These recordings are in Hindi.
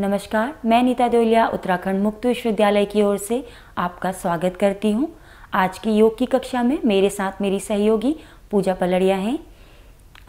नमस्कार मैं नीता दोलिया उत्तराखंड मुक्त विश्वविद्यालय की ओर से आपका स्वागत करती हूँ आज की योग की कक्षा में मेरे साथ मेरी सहयोगी पूजा पलड़िया हैं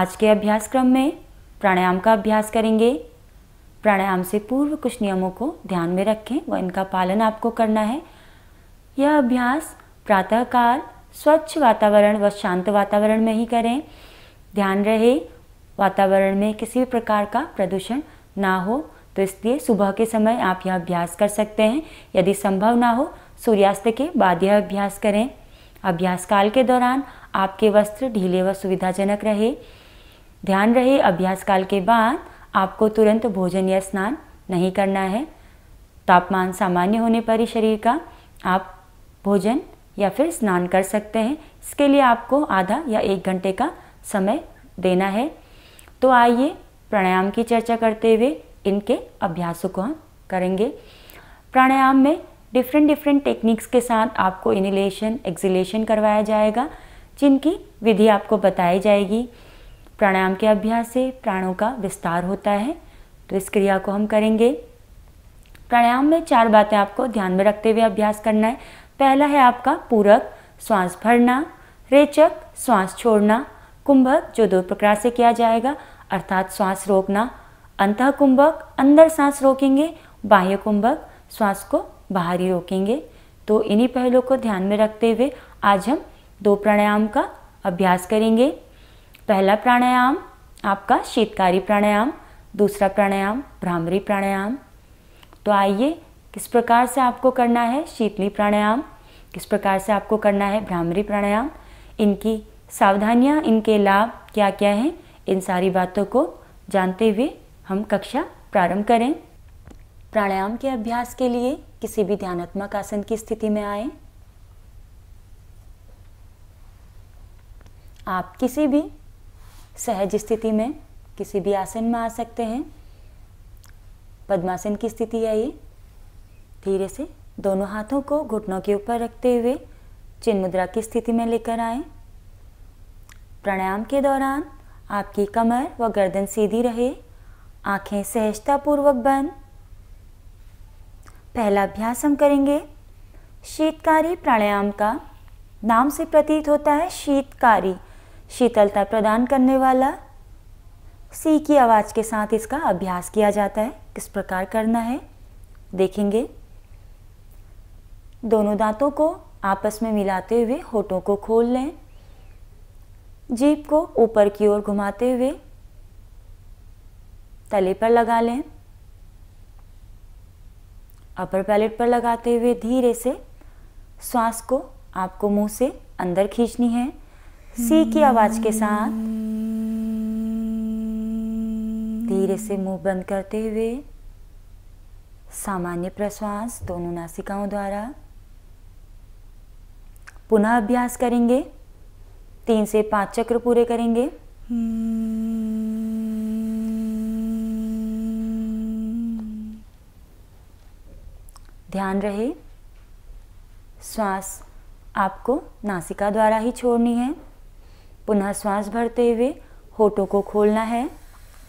आज के अभ्यासक्रम में प्राणायाम का अभ्यास करेंगे प्राणायाम से पूर्व कुछ नियमों को ध्यान में रखें व इनका पालन आपको करना है यह अभ्यास प्रातःकाल स्वच्छ वातावरण व शांत वातावरण में ही करें ध्यान रहे वातावरण में किसी भी प्रकार का प्रदूषण ना हो तो इसलिए सुबह के समय आप यह अभ्यास कर सकते हैं यदि संभव ना हो सूर्यास्त के बाद यह अभ्यास करें अभ्यास काल के दौरान आपके वस्त्र ढीले व सुविधाजनक रहे ध्यान रहे अभ्यास काल के बाद आपको तुरंत भोजन या स्नान नहीं करना है तापमान सामान्य होने पर ही शरीर का आप भोजन या फिर स्नान कर सकते हैं इसके लिए आपको आधा या एक घंटे का समय देना है तो आइए प्राणायाम की चर्चा करते हुए इनके अभ्यासों को हम करेंगे प्राणायाम में डिफरेंट डिफरेंट टेक्निक्स के साथ आपको इनिलेशन एक्सिलेशन करवाया जाएगा जिनकी विधि आपको बताई जाएगी प्राणायाम के अभ्यास से प्राणों का विस्तार होता है तो इस क्रिया को हम करेंगे प्राणायाम में चार बातें आपको ध्यान में रखते हुए अभ्यास करना है पहला है आपका पूरक श्वास भरना रेचक श्वास छोड़ना कुंभक जो दो प्रकार से किया जाएगा अर्थात श्वास रोकना अंत कुंभक अंदर सांस रोकेंगे बाह्य कुंभक श्वास को बाहर ही रोकेंगे तो इन्हीं पहलुओं को ध्यान में रखते हुए आज हम दो प्राणायाम का अभ्यास करेंगे पहला प्राणायाम आपका शीतकारी प्राणायाम दूसरा प्राणायाम भ्रामरी प्राणायाम तो आइए किस प्रकार से आपको करना है शीतली प्राणायाम किस प्रकार से आपको करना है भ्रामरी प्राणायाम इनकी सावधानियाँ इनके लाभ क्या क्या हैं इन सारी बातों को जानते हुए हम कक्षा प्रारंभ करें प्राणायाम के अभ्यास के लिए किसी भी ध्यानात्मक आसन की स्थिति में आए आप किसी भी सहज स्थिति में किसी भी आसन में आ सकते हैं पद्मासन की स्थिति है ये धीरे से दोनों हाथों को घुटनों के ऊपर रखते हुए चिन्ह मुद्रा की स्थिति में लेकर आए प्राणायाम के दौरान आपकी कमर व गर्दन सीधी रहे आंखें सहजतापूर्वक बंद पहला अभ्यास हम करेंगे शीतकारी प्राणायाम का नाम से प्रतीत होता है शीतकारी शीतलता प्रदान करने वाला सी की आवाज़ के साथ इसका अभ्यास किया जाता है किस प्रकार करना है देखेंगे दोनों दांतों को आपस में मिलाते हुए होठों को खोल लें जीप को ऊपर की ओर घुमाते हुए तले पर लगा लें अपर पैलेट पर लगाते हुए धीरे से श्वास को आपको मुंह से अंदर खींचनी है सी की आवाज के साथ धीरे से मुंह बंद करते हुए सामान्य प्रश्वास दोनों नासिकाओं द्वारा पुनः अभ्यास करेंगे तीन से पांच चक्र पूरे करेंगे ध्यान रहे श्वास आपको नासिका द्वारा ही छोड़नी है पुनः श्वास भरते हुए होठों को खोलना है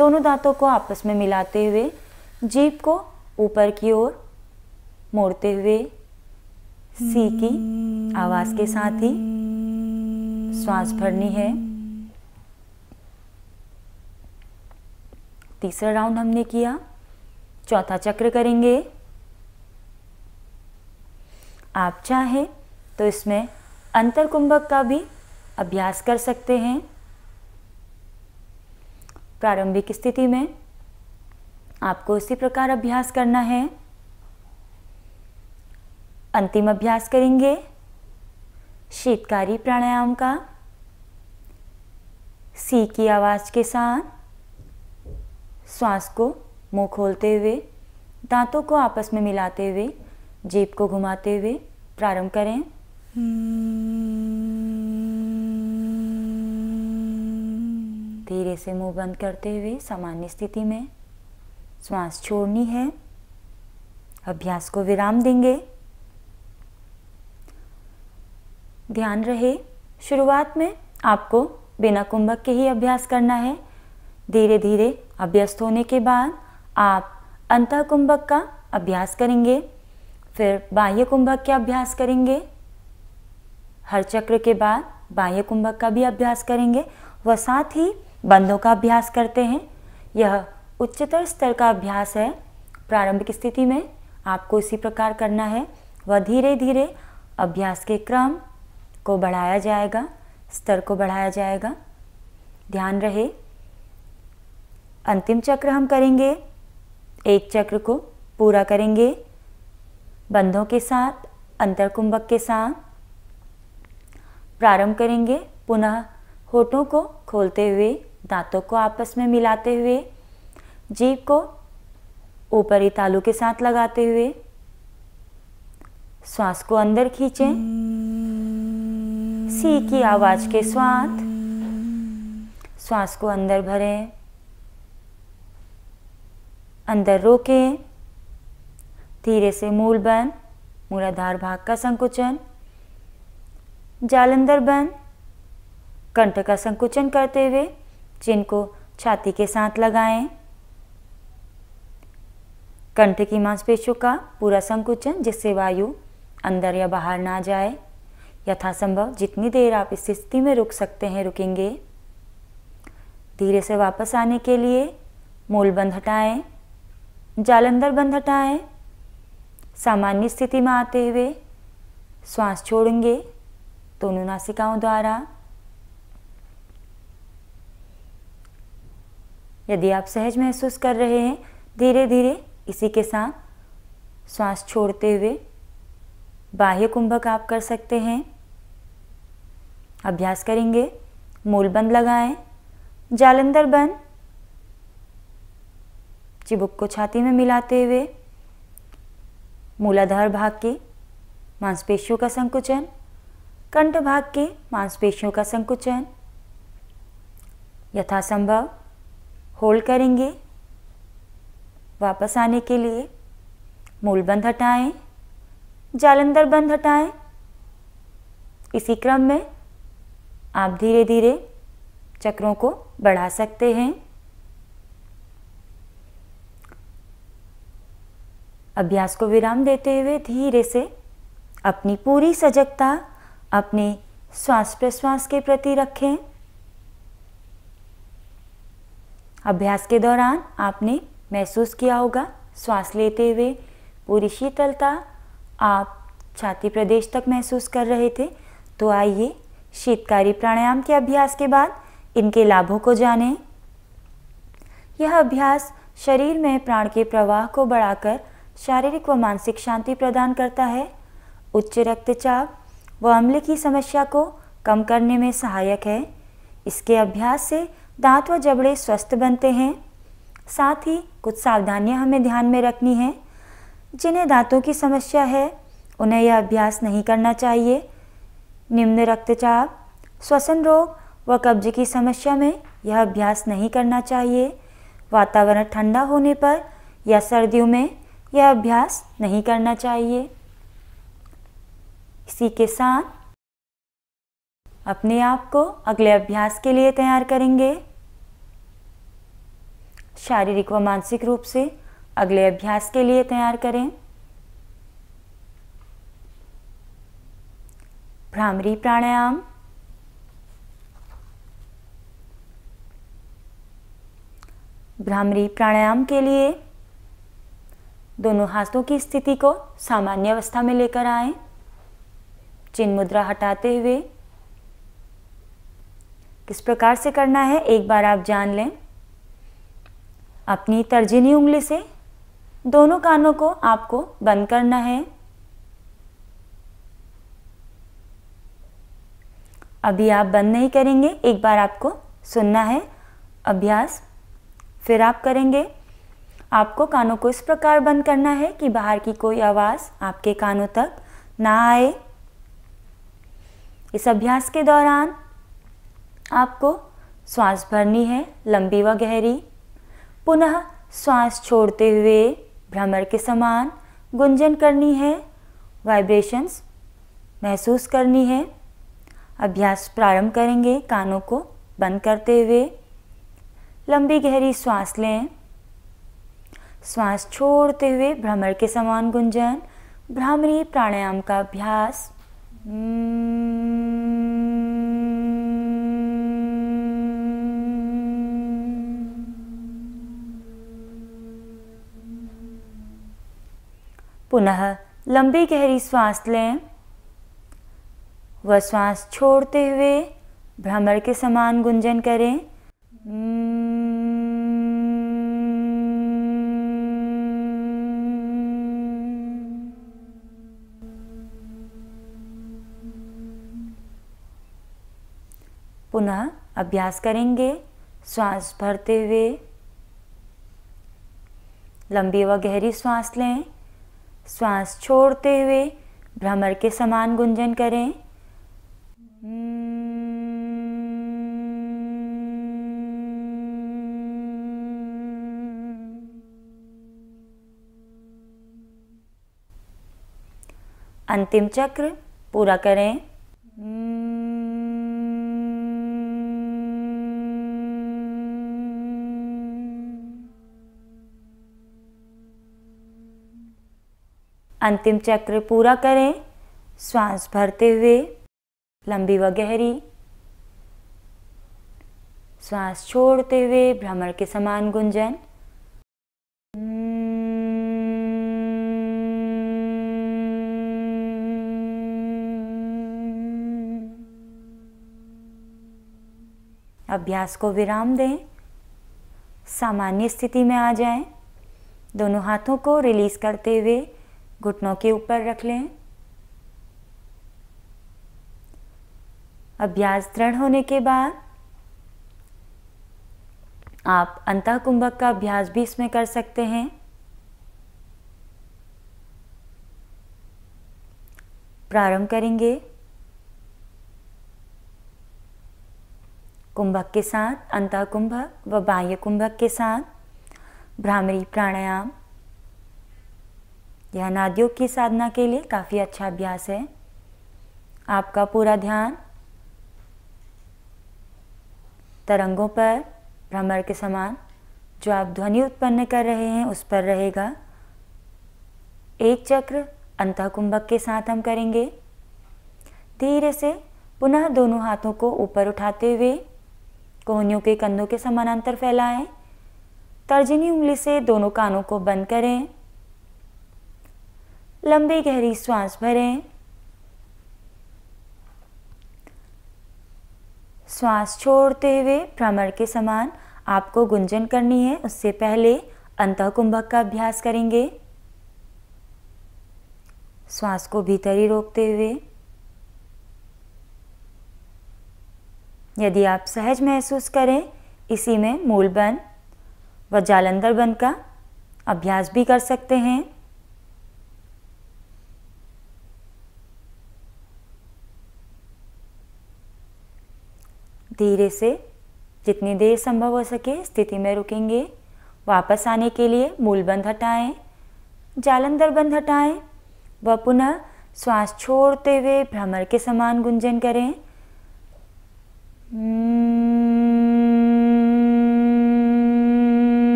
दोनों दांतों को आपस में मिलाते हुए जीप को ऊपर की ओर मोड़ते हुए सी की आवाज़ के साथ ही श्वास भरनी है तीसरा राउंड हमने किया चौथा चक्र करेंगे आप चाहें तो इसमें अंतर कुंभक का भी अभ्यास कर सकते हैं प्रारंभिक स्थिति में आपको इसी प्रकार अभ्यास करना है अंतिम अभ्यास करेंगे शीतकारी प्राणायाम का सी की आवाज़ के साथ श्वास को मुंह खोलते हुए दांतों को आपस में मिलाते हुए जीप को घुमाते हुए प्रारंभ करें धीरे से मुंह बंद करते हुए सामान्य स्थिति में श्वास छोड़नी है अभ्यास को विराम देंगे ध्यान रहे शुरुआत में आपको बिना कुंभक के ही अभ्यास करना है धीरे धीरे अभ्यस्त होने के बाद आप अंत कुंभक का अभ्यास करेंगे फिर बाह्य कुंभक के अभ्यास करेंगे हर चक्र के बाद बाह्य कुंभक का भी अभ्यास करेंगे व साथ ही बंधों का अभ्यास करते हैं यह उच्चतर स्तर का अभ्यास है प्रारंभिक स्थिति में आपको इसी प्रकार करना है वह धीरे धीरे अभ्यास के क्रम को बढ़ाया जाएगा स्तर को बढ़ाया जाएगा ध्यान रहे अंतिम चक्र हम करेंगे एक चक्र को पूरा करेंगे बंधों के साथ अंतर कुंभक के साथ प्रारंभ करेंगे पुनः होठों को खोलते हुए दांतों को आपस में मिलाते हुए जीभ को ऊपरी तालु के साथ लगाते हुए श्वास को अंदर खींचें सी की आवाज के साथ श्वास को अंदर भरें अंदर रोकें धीरे से मूल बन मूलाधार भाग का संकुचन जालंधर बन कंठ का संकुचन करते हुए चिन्ह को छाती के साथ लगाएं कंठ की मांसपेशियों का पूरा संकुचन जिससे वायु अंदर या बाहर ना जाए यथासंभव जितनी देर आप इस स्थिति में रुक सकते हैं रुकेंगे धीरे से वापस आने के लिए मूल बंद हटाएं जालंधर बंद हटाएं सामान्य स्थिति में आते हुए श्वास छोड़ेंगे दोनों नासिकाओं द्वारा यदि आप सहज महसूस कर रहे हैं धीरे धीरे इसी के साथ श्वास छोड़ते हुए बाह्य कुंभक आप कर सकते हैं अभ्यास करेंगे मूल बंद लगाएं जालंधर बंद चिबुक को छाती में मिलाते हुए मूलाधार भाग के मांसपेशियों का संकुचन कंठ भाग के मांसपेशियों का संकुचन यथासंभव होल्ड करेंगे वापस आने के लिए मूल बंद हटाएं जालंधर बंद हटाएं इसी क्रम में आप धीरे धीरे चक्रों को बढ़ा सकते हैं अभ्यास को विराम देते हुए धीरे से अपनी पूरी सजगता अपने श्वास प्रश्वास के प्रति रखें अभ्यास के दौरान आपने महसूस किया होगा श्वास लेते हुए पूरी शीतलता आप छाती प्रदेश तक महसूस कर रहे थे तो आइए शीतकारी प्राणायाम के अभ्यास के बाद इनके लाभों को जानें। यह अभ्यास शरीर में प्राण के प्रवाह को बढ़ाकर शारीरिक व मानसिक शांति प्रदान करता है उच्च रक्तचाप व अम्ल की समस्या को कम करने में सहायक है इसके अभ्यास से दांत व जबड़े स्वस्थ बनते हैं साथ ही कुछ सावधानियां हमें ध्यान में रखनी है जिन्हें दांतों की समस्या है उन्हें यह अभ्यास नहीं करना चाहिए निम्न रक्तचाप श्वसन रोग व कब्ज की समस्या में यह अभ्यास नहीं करना चाहिए वातावरण ठंडा होने पर या सर्दियों में यह अभ्यास नहीं करना चाहिए इसी के साथ अपने आप को अगले अभ्यास के लिए तैयार करेंगे शारीरिक व मानसिक रूप से अगले अभ्यास के लिए तैयार करें भ्रामरी प्राणायाम भ्रामरी प्राणायाम के लिए दोनों हाथों की स्थिति को सामान्य अवस्था में लेकर आए चिन्ह मुद्रा हटाते हुए किस प्रकार से करना है एक बार आप जान लें अपनी तर्जनी उंगली से दोनों कानों को आपको बंद करना है अभी आप बंद नहीं करेंगे एक बार आपको सुनना है अभ्यास फिर आप करेंगे आपको कानों को इस प्रकार बंद करना है कि बाहर की कोई आवाज़ आपके कानों तक ना आए इस अभ्यास के दौरान आपको श्वास भरनी है लंबी व गहरी पुनः श्वास छोड़ते हुए भ्रमर के समान गुंजन करनी है वाइब्रेशंस महसूस करनी है अभ्यास प्रारंभ करेंगे कानों को बंद करते हुए लंबी गहरी श्वास लें श्वास छोड़ते हुए भ्रमर के समान गुंजन भ्रामरी प्राणायाम का अभ्यास पुनः लंबी गहरी श्वास लें वह श्वास छोड़ते हुए भ्रमर के समान गुंजन करें पुनः अभ्यास करेंगे श्वास भरते हुए लंबी व गहरी श्वास लें श्वास छोड़ते हुए भ्रमर के समान गुंजन करें अंतिम चक्र पूरा करें अंतिम चक्र पूरा करें श्वास भरते हुए लंबी व गहरी श्वास छोड़ते हुए भ्रमर के समान गुंजन अभ्यास को विराम दें सामान्य स्थिति में आ जाएं, दोनों हाथों को रिलीज करते हुए घुटनों के ऊपर रख लें अभ्यास दृढ़ होने के बाद आप अंत कुंभक का अभ्यास भी इसमें कर सकते हैं प्रारंभ करेंगे कुंभक के साथ अंत कुंभक व बाह्य कुंभक के साथ भ्रामरी प्राणायाम ध्यानादियों की साधना के लिए काफ़ी अच्छा अभ्यास है आपका पूरा ध्यान तरंगों पर भ्रमर के समान जो आप ध्वनि उत्पन्न कर रहे हैं उस पर रहेगा एक चक्र अंत कुंभक के साथ हम करेंगे धीरे से पुनः दोनों हाथों को ऊपर उठाते हुए कोहनियों के कंधों के समानांतर फैलाएं तर्जनी उंगली से दोनों कानों को बंद करें लंबी गहरी सांस भरें श्वास छोड़ते हुए भ्रमण के समान आपको गुंजन करनी है उससे पहले अंत कुंभक का अभ्यास करेंगे श्वास को भीतर ही रोकते हुए यदि आप सहज महसूस करें इसी में मूल बन व जालंधर बन का अभ्यास भी कर सकते हैं धीरे से जितनी देर संभव हो सके स्थिति में रुकेंगे वापस आने के लिए मूल बंध हटाएं जालंधर बंद हटाएं व पुनः श्वास छोड़ते हुए भ्रमर के समान गुंजन करें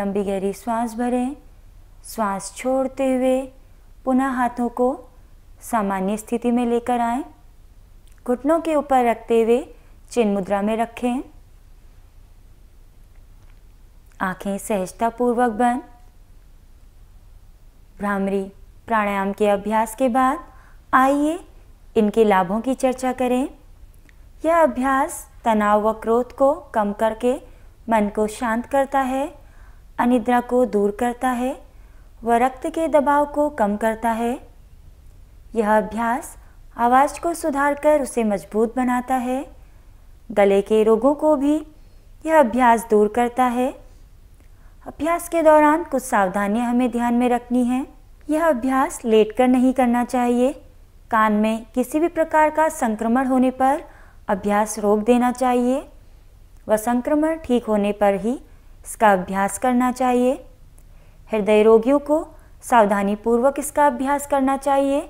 लंबी गहरी श्वास भरें श्वास छोड़ते हुए पुनः हाथों को सामान्य स्थिति में लेकर आएं। घुटनों के ऊपर रखते हुए चिन मुद्रा में रखें आंखें सहजतापूर्वक बंद भ्रामरी प्राणायाम के अभ्यास के बाद आइए इनके लाभों की चर्चा करें यह अभ्यास तनाव व क्रोध को कम करके मन को शांत करता है अनिद्रा को दूर करता है व रक्त के दबाव को कम करता है यह अभ्यास आवाज़ को सुधारकर उसे मजबूत बनाता है गले के रोगों को भी यह अभ्यास दूर करता है अभ्यास के दौरान कुछ सावधानियां हमें ध्यान में रखनी है यह अभ्यास लेटकर नहीं करना चाहिए कान में किसी भी प्रकार का संक्रमण होने पर अभ्यास रोक देना चाहिए व संक्रमण ठीक होने पर ही इसका अभ्यास करना चाहिए हृदय रोगियों को सावधानी पूर्वक इसका अभ्यास करना चाहिए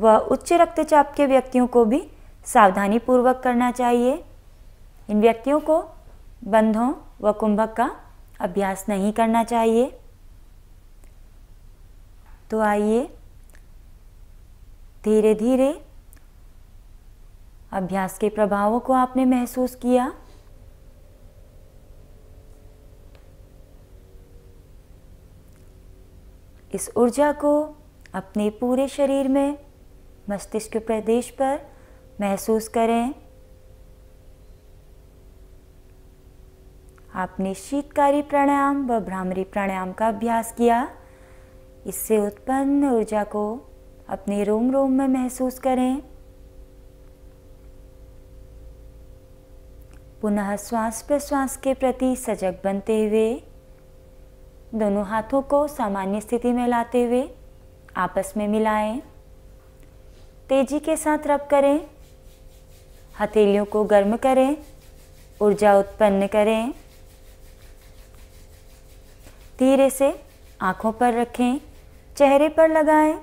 व उच्च रक्तचाप के व्यक्तियों को भी सावधानी पूर्वक करना चाहिए इन व्यक्तियों को बंधों व कुंभक का अभ्यास नहीं करना चाहिए तो आइए धीरे धीरे अभ्यास के प्रभावों को आपने महसूस किया इस ऊर्जा को अपने पूरे शरीर में मस्तिष्क प्रदेश पर महसूस करें आपने शीतकारी प्राणायाम व भ्रामरी प्राणायाम का अभ्यास किया इससे उत्पन्न ऊर्जा को अपने रोम रोम में महसूस करें पुनः श्वास प्रश्वास के प्रति सजग बनते हुए दोनों हाथों को सामान्य स्थिति में लाते हुए आपस में मिलाएं। तेजी के साथ रब करें हथेलियों को गर्म करें ऊर्जा उत्पन्न करें धीरे से आँखों पर रखें चेहरे पर लगाएं,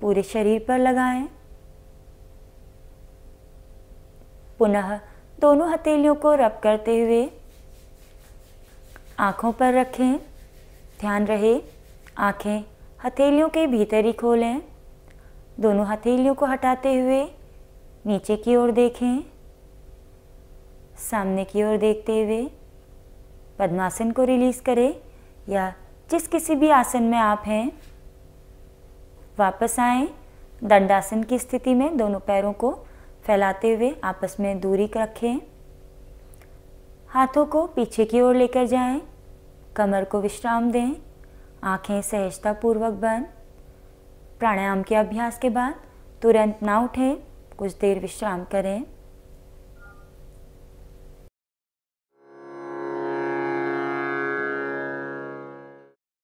पूरे शरीर पर लगाएं। पुनः दोनों हथेलियों को रब करते हुए आँखों पर रखें ध्यान रहे आंखें हथेलियों के भीतर ही खोलें दोनों हथेलियों को हटाते हुए नीचे की ओर देखें सामने की ओर देखते हुए पद्मासन को रिलीज़ करें या जिस किसी भी आसन में आप हैं वापस आएं दंडासन की स्थिति में दोनों पैरों को फैलाते हुए आपस में दूरी रखें हाथों को पीछे की ओर लेकर जाएं कमर को विश्राम दें आंखें सहजतापूर्वक बंद प्राणायाम के अभ्यास के बाद तुरंत ना उठें कुछ देर विश्राम करें